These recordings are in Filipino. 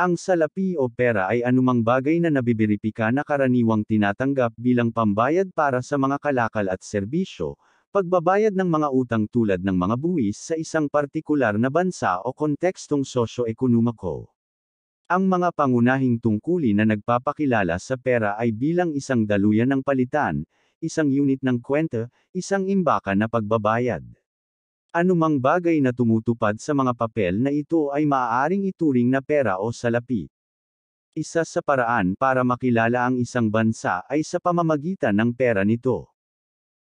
Ang salapi o pera ay anumang bagay na nabibiripika na karaniwang tinatanggap bilang pambayad para sa mga kalakal at serbisyo, pagbabayad ng mga utang tulad ng mga buwis sa isang partikular na bansa o kontekstong sosyo-ekonomiko. Ang mga pangunahing tungkuli na nagpapakilala sa pera ay bilang isang daluyan ng palitan, isang unit ng kwenta, isang imbakan na pagbabayad. Anumang bagay na tumutupad sa mga papel na ito ay maaaring ituring na pera o salapi. Isa sa paraan para makilala ang isang bansa ay sa pamamagitan ng pera nito.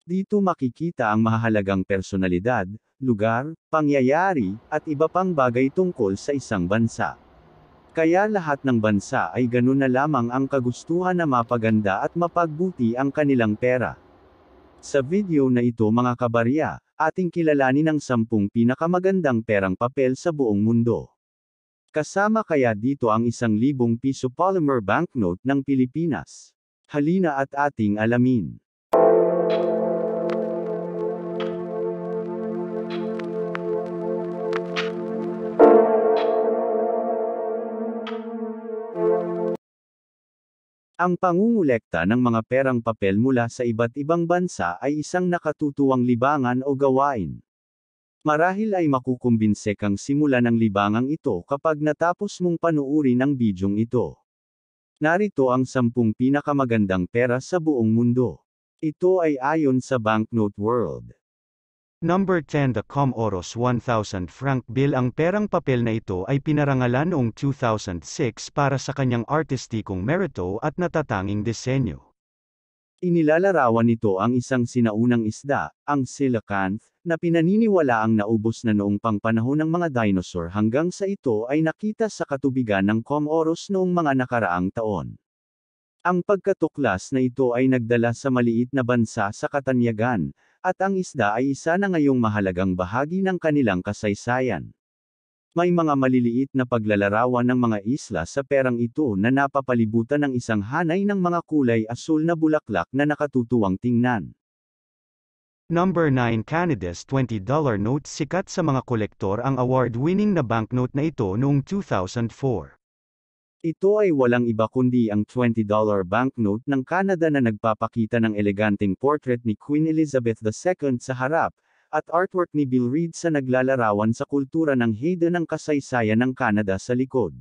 Dito makikita ang mahalagang personalidad, lugar, pangyayari, at iba pang bagay tungkol sa isang bansa. Kaya lahat ng bansa ay ganun na lamang ang kagustuhan na mapaganda at mapagbuti ang kanilang pera. Sa video na ito mga kabarya, ating kilalanin ang sampung pinakamagandang perang papel sa buong mundo. Kasama kaya dito ang isang libong piso polymer banknote ng Pilipinas. Halina at ating alamin. Ang pangungulekta ng mga perang papel mula sa iba't ibang bansa ay isang nakatutuwang libangan o gawain. Marahil ay makukumbinse kang simula ng libangang ito kapag natapos mong panuuri ang bidyong ito. Narito ang sampung pinakamagandang pera sa buong mundo. Ito ay ayon sa Banknote World. Number 10 The Comoros 1000 franc bill Ang perang papel na ito ay pinarangalan noong 2006 para sa kanyang artistikong merito at natatanging disenyo. Inilalarawan nito ang isang sinaunang isda, ang coelacanth, na pinaniniwala ang naubos na noong pangpanahon ng mga dinosaur hanggang sa ito ay nakita sa katubigan ng Comoros noong mga nakaraang taon. Ang pagkatuklas na ito ay nagdala sa maliit na bansa sa katanyagan, at ang isda ay isa na ngayong mahalagang bahagi ng kanilang kasaysayan. May mga maliliit na paglalarawan ng mga isla sa perang ito na napapalibutan ng isang hanay ng mga kulay asul na bulaklak na nakatutuwang tingnan. Number 9 Canada's $20 note Sikat sa mga kolektor ang award-winning na banknote na ito noong 2004. Ito ay walang iba kundi ang $20 banknote ng Canada na nagpapakita ng eleganteng portrait ni Queen Elizabeth II sa harap, at artwork ni Bill Reid sa naglalarawan sa kultura ng heyda ng kasaysayan ng Canada sa likod.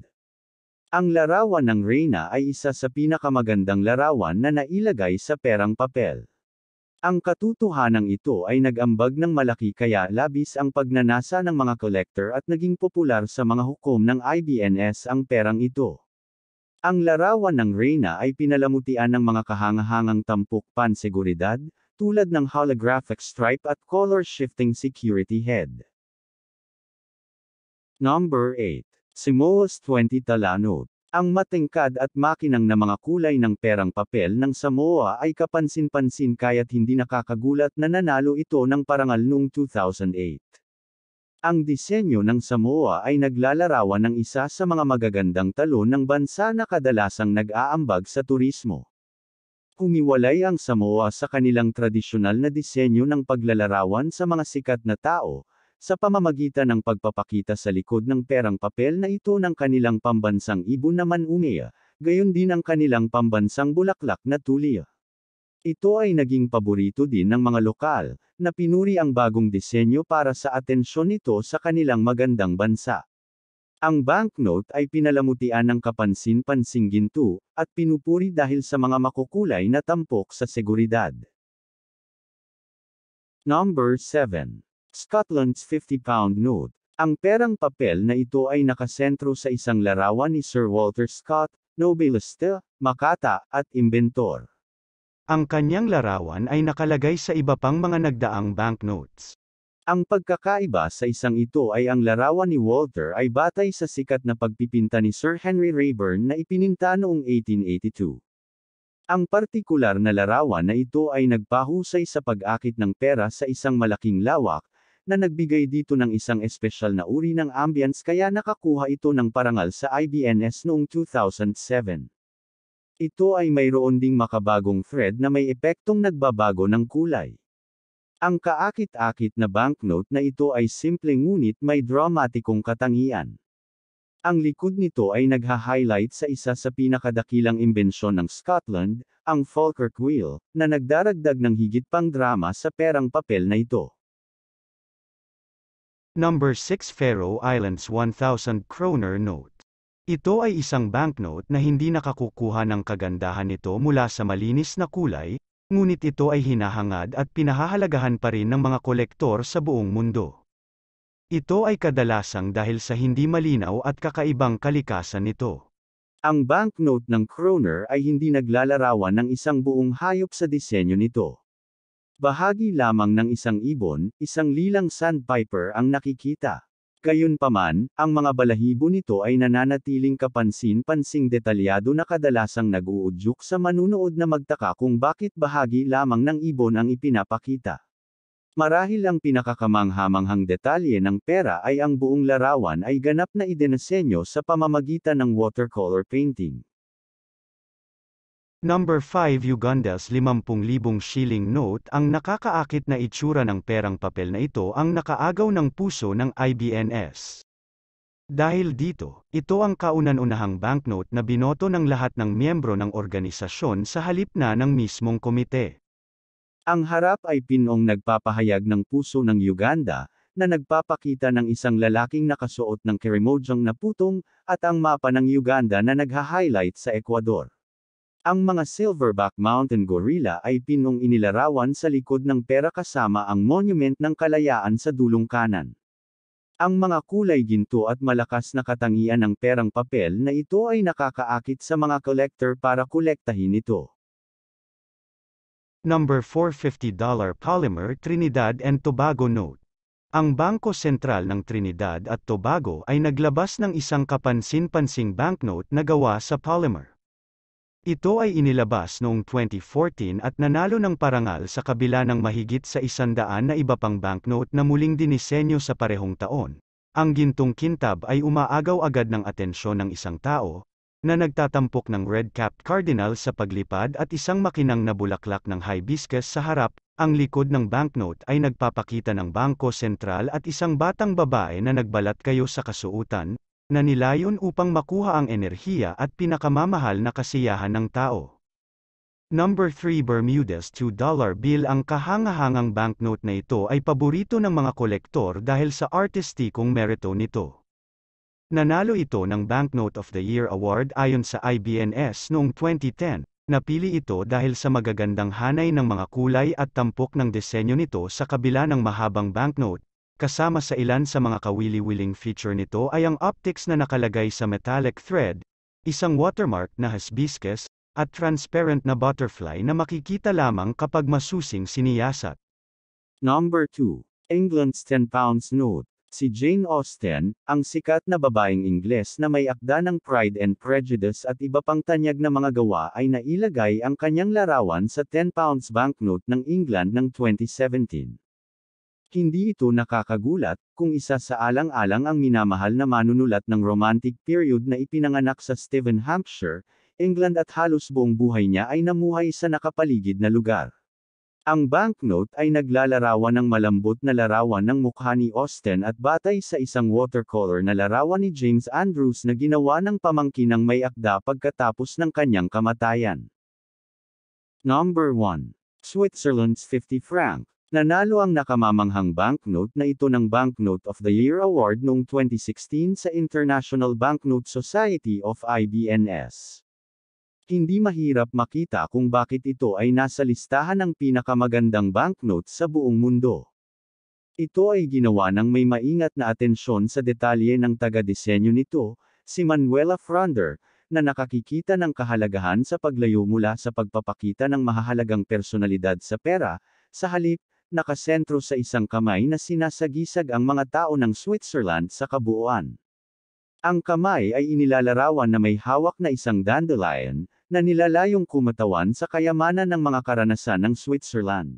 Ang larawan ng Reyna ay isa sa pinakamagandang larawan na nailagay sa perang papel. Ang katutuhanang ito ay nagambag ng malaki kaya labis ang pagnanasa ng mga collector at naging popular sa mga hukom ng IBNS ang perang ito. Ang larawan ng Reyna ay pinalamutian ng mga kahangahangang tampok panseguridad, tulad ng holographic stripe at color-shifting security head. Number 8. Simoas 20 Talanot Ang matingkad at makinang na mga kulay ng perang papel ng Samoa ay kapansin-pansin kaya't hindi nakakagulat na nanalo ito ng parangal noong 2008. Ang disenyo ng Samoa ay naglalarawan ng isa sa mga magagandang talo ng bansa na kadalasang nag-aambag sa turismo. Humiwalay ang Samoa sa kanilang tradisyonal na disenyo ng paglalarawan sa mga sikat na tao, sa pamamagitan ng pagpapakita sa likod ng perang papel na ito ng kanilang pambansang ibon na umiya, gayon din ang kanilang pambansang bulaklak na tuliya. Ito ay naging paborito din ng mga lokal, na pinuri ang bagong disenyo para sa atensyon nito sa kanilang magandang bansa. Ang banknote ay pinalamutian ng kapansin-pansing ginto, at pinupuri dahil sa mga makukulay na tampok sa seguridad. Number 7. Scotland's 50-pound note. Ang perang papel na ito ay nakasentro sa isang larawan ni Sir Walter Scott, Nobelista, Makata, at Inventor. Ang kanyang larawan ay nakalagay sa iba pang mga nagdaang banknotes. Ang pagkakaiba sa isang ito ay ang larawan ni Walter ay batay sa sikat na pagpipinta ni Sir Henry Rayburn na ipininta noong 1882. Ang partikular na larawan na ito ay nagpahusay sa pag-akit ng pera sa isang malaking lawak, na nagbigay dito ng isang espesyal na uri ng ambience kaya nakakuha ito ng parangal sa IBNS noong 2007. Ito ay mayroon ding makabagong thread na may epektong nagbabago ng kulay. Ang kaakit-akit na banknote na ito ay simple ngunit may dramatikong katangian. Ang likod nito ay nagha-highlight sa isa sa pinakadakilang imbensyon ng Scotland, ang Falkirk Wheel, na nagdaragdag ng higit pang drama sa perang papel na ito. Number 6 Faroe Islands 1000 kroner note ito ay isang banknote na hindi nakakukuha ng kagandahan nito mula sa malinis na kulay, ngunit ito ay hinahangad at pinahahalagahan pa rin ng mga kolektor sa buong mundo. Ito ay kadalasang dahil sa hindi malinaw at kakaibang kalikasan nito. Ang banknote ng kroner ay hindi naglalarawan ng isang buong hayop sa disenyo nito. Bahagi lamang ng isang ibon, isang lilang sandpiper ang nakikita. Gayunpaman, ang mga balahibo nito ay nananatiling kapansin-pansing detalyado na kadalasang nag-uudyok sa manunood na magtaka kung bakit bahagi lamang ng ibon ang ipinapakita. Marahil ang pinakakamanghamanghang detalye ng pera ay ang buong larawan ay ganap na idenasenyo sa pamamagitan ng watercolor painting. Number 5 Uganda's 50,000 shilling note Ang nakakaakit na itsura ng perang papel na ito ang nakaagaw ng puso ng IBNS. Dahil dito, ito ang kaunan-unahang banknote na binoto ng lahat ng miyembro ng organisasyon sa halip na ng mismong komite. Ang harap ay pinong nagpapahayag ng puso ng Uganda, na nagpapakita ng isang lalaking nakasuot ng kerimojang na putong, at ang mapa ng Uganda na nagha-highlight sa Ecuador. Ang mga silverback mountain gorilla ay pinong inilarawan sa likod ng pera kasama ang monument ng kalayaan sa dulong kanan. Ang mga kulay ginto at malakas na katangian ng perang papel na ito ay nakakaakit sa mga collector para kolektahin ito. Number $450 Polymer Trinidad and Tobago Note ang Bangko Sentral ng Trinidad at Tobago ay naglabas ng isang kapansin-pansing banknote na gawa sa polymer. Ito ay inilabas noong 2014 at nanalo ng parangal sa kabila ng mahigit sa isandaan na iba pang banknote na muling dinisenyo sa parehong taon. Ang gintong kintab ay umaagaw agad ng atensyon ng isang tao, na nagtatampok ng red-capped cardinal sa paglipad at isang makinang na bulaklak ng hibiscus sa harap, ang likod ng banknote ay nagpapakita ng bangko sentral at isang batang babae na nagbalat kayo sa kasuutan, na nilayon upang makuha ang enerhiya at pinakamamahal na kasiyahan ng tao. Number 3 Bermuda's $2 bill Ang kahangahangang banknote na ito ay paborito ng mga kolektor dahil sa artistikong merito nito. Nanalo ito ng Banknote of the Year Award ayon sa IBNS noong 2010, napili ito dahil sa magagandang hanay ng mga kulay at tampok ng disenyo nito sa kabila ng mahabang banknote, kasama sa ilan sa mga kawili-wiling feature nito ay ang optics na nakalagay sa metallic thread, isang watermark na hasbiscus, at transparent na butterfly na makikita lamang kapag masusing siniyasat. Number 2. England's 10 pounds note. Si Jane Austen, ang sikat na babaeng Ingles na may akda ng Pride and Prejudice at iba pang tanyag na mga gawa ay nailagay ang kanyang larawan sa 10 pounds banknote ng England ng 2017. Hindi ito nakakagulat, kung isa sa alang-alang ang minamahal na manunulat ng Romantic period na ipinanganak sa Stephen Hampshire, England at halos buong buhay niya ay namuhay sa nakapaligid na lugar. Ang banknote ay naglalarawan ng malambot na larawan ng mukha ni Austen at batay sa isang watercolor na larawan ni James Andrews na ginawa ng pamangkin ng may akda pagkatapos ng kanyang kamatayan. Number 1. Switzerland's 50 franc. Nanalo ang nakamamanghang banknote na ito ng Banknote of the Year Award noong 2016 sa International Banknote Society of IBNS. Hindi mahirap makita kung bakit ito ay nasa listahan ng pinakamagandang banknote sa buong mundo. Ito ay ginawa ng may maingat na atensyon sa detalye ng taga-disenyo nito, si Manuela Frander, na nakakikita ng kahalagahan sa paglayo mula sa pagpapakita ng mahahalagang personalidad sa pera, sa halip, nakasentro sa isang kamay na sinasagisag ang mga tao ng Switzerland sa kabuuan. Ang kamay ay inilalarawan na may hawak na isang dandelion, na nilalayong kumatawan sa kayamanan ng mga karanasan ng Switzerland.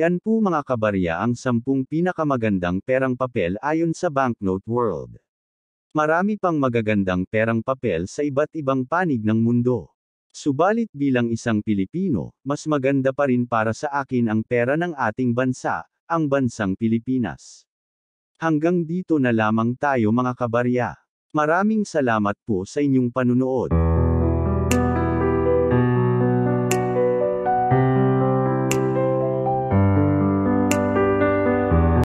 Yan po mga kabarya ang sampung pinakamagandang perang papel ayon sa Banknote World. Marami pang magagandang perang papel sa iba't ibang panig ng mundo. Subalit bilang isang Pilipino, mas maganda pa rin para sa akin ang pera ng ating bansa, ang bansang Pilipinas. Hanggang dito na lamang tayo mga kabarya. Maraming salamat po sa inyong panunood.